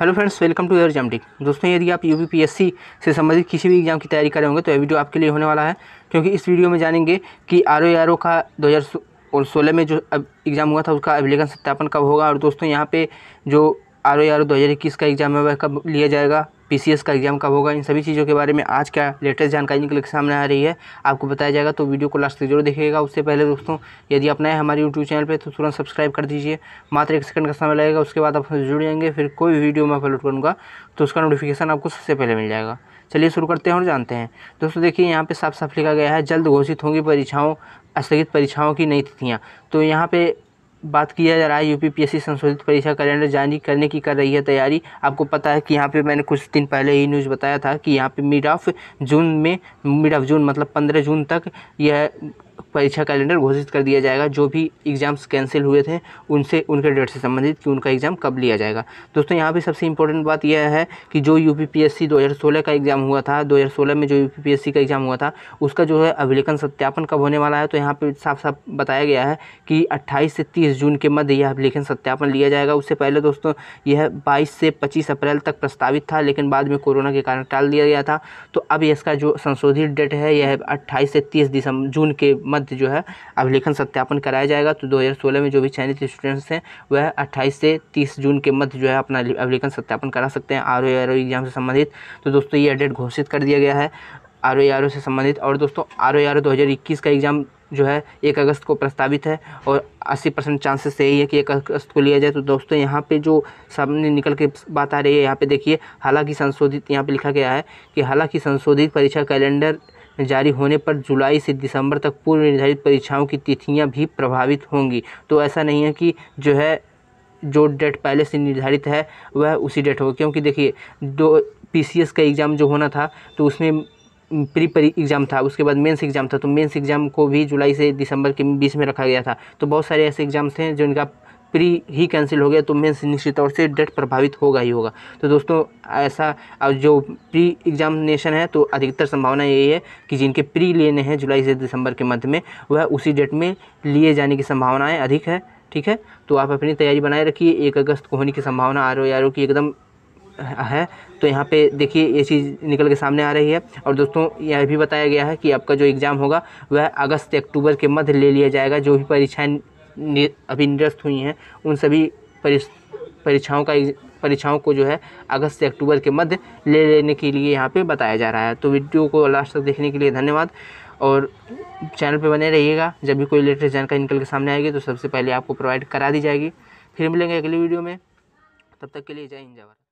hello friends welcome to एयर जमटिक दोस्तों यदि आप यू से संबंधित किसी भी एग्जाम की तैयारी कर रहे होंगे तो यह वीडियो आपके लिए होने वाला है क्योंकि इस वीडियो में जानेंगे कि आर ओ आर ओ का दो हज़ार और सोलह में जो एग्ज़ाम हुआ था उसका अभिलेखन सत्यापन कब होगा और दोस्तों यहाँ पे जो आर ओ दो हज़ार इक्कीस का एग्ज़ाम है वह कब लिया जाएगा पीसीएस का एग्जाम कब होगा इन सभी चीज़ों के बारे में आज क्या लेटेस्ट जानकारी निकल के सामने आ रही है आपको बताया जाएगा तो वीडियो को लास्ट तक जरूर देखिएगा उससे पहले दोस्तों यदि आप नए हमारे यूट्यूब चैनल पर तो तुरंत सब्सक्राइब कर दीजिए मात्र एक सेकंड का समय लगेगा उसके बाद आप जुड़ जाएंगे फिर कोई भी वीडियो मैं अपलोड करूँगा तो उसका नोटिफिकेशन आपको सबसे पहले मिल जाएगा चलिए शुरू करते हैं और जानते हैं दोस्तों देखिए यहाँ पे साफ साफ लिखा गया है जल्द घोषित होंगी परीक्षाओं स्थगित परीक्षाओं की नई तिथियाँ तो यहाँ पे बात किया जा रहा है यूपीपीएससी संशोधित परीक्षा कैलेंडर जारी करने की कर रही है तैयारी आपको पता है कि यहाँ पे मैंने कुछ दिन पहले ही न्यूज़ बताया था कि यहाँ पे मिड ऑफ जून में मिड ऑफ जून मतलब पंद्रह जून तक यह परीक्षा कैलेंडर घोषित कर दिया जाएगा जो भी एग्ज़ाम्स कैंसिल हुए थे उनसे उनके डेट से संबंधित कि उनका एग्ज़ाम कब लिया जाएगा दोस्तों यहाँ पे सबसे इंपॉर्टेंट बात यह है कि जो यू पी का एग्ज़ाम हुआ था दो में जो यू का एग्ज़ाम हुआ था उसका जो है अभिलेखन सत्यापन कब होने वाला है तो यहाँ पर साफ साफ बताया गया है कि अट्ठाईस से तीस जून के मध्य यह अभिलेखन सत्यापन लिया जाएगा उससे पहले दोस्तों यह बाईस से पच्चीस अप्रैल तक प्रस्तावित था लेकिन बाद में कोरोना के कारण टाल दिया गया था तो अब इसका जो संशोधित डेट है यह 28 से तीस दिसंबर जून के मध्य मध्य जो है अभिलेखन सत्यापन कराया जाएगा तो 2016 में जो भी चयनित स्टूडेंट्स हैं वह 28 से 30 जून के मध्य जो है अपना अभिलेखन सत्यापन करा सकते हैं आर ओ एग्जाम से संबंधित तो दोस्तों ये डेट घोषित कर दिया गया है आर ओ से संबंधित और दोस्तों आर ओ आर का एग्ज़ाम जो है एक अगस्त को प्रस्तावित है और अस्सी परसेंट चांसेस यही है कि एक अगस्त को लिया जाए तो दोस्तों यहाँ पे जो सामने निकल के बात आ रही है यहाँ पे देखिए हालांकि संशोधित यहाँ पे लिखा गया है कि हालांकि संशोधित परीक्षा कैलेंडर जारी होने पर जुलाई से दिसंबर तक पूर्व निर्धारित परीक्षाओं की तिथियां भी प्रभावित होंगी तो ऐसा नहीं है कि जो है जो डेट पहले से निर्धारित है वह उसी डेट होगा क्योंकि देखिए दो पी का एग्ज़ाम जो होना था तो उसमें प्री परी एग्ज़ाम था उसके बाद मेंस एग्ज़ाम था तो मेंस एग्ज़ाम को भी जुलाई से दिसंबर के बीच में रखा गया था तो बहुत सारे ऐसे एग्ज़ाम्स हैं जो इनका प्री ही कैंसिल हो गया तो मेंस निश्चित तौर से डेट प्रभावित होगा ही होगा तो दोस्तों ऐसा अब जो प्री एग्जामिनेशन है तो अधिकतर संभावना यही है कि जिनके प्री लेने हैं जुलाई से दिसंबर के मध्य में वह उसी डेट में लिए जाने की संभावनाएँ अधिक है ठीक है तो आप अपनी तैयारी बनाए रखिए एक अगस्त को होने की संभावना आर ओ आर ओ की एकदम है तो यहाँ पे देखिए ये चीज़ निकल के सामने आ रही है और दोस्तों यह भी बताया गया है कि आपका जो एग्ज़ाम होगा वह अगस्त अक्टूबर के मध्य ले लिया जाएगा जो भी परीक्षाएं अभी निरस्त हुई हैं उन सभी परीक्षाओं का परीक्षाओं को जो है अगस्त से अक्टूबर के मध्य ले लेने के लिए यहाँ पे बताया जा रहा है तो वीडियो को लास्ट तक देखने के लिए धन्यवाद और चैनल पे बने रहिएगा जब भी कोई लेटेस्ट जानकारी निकल के सामने आएगी तो सबसे पहले आपको प्रोवाइड करा दी जाएगी फिर मिलेंगे अगली वीडियो में तब तक के लिए जय हिंद जवाहर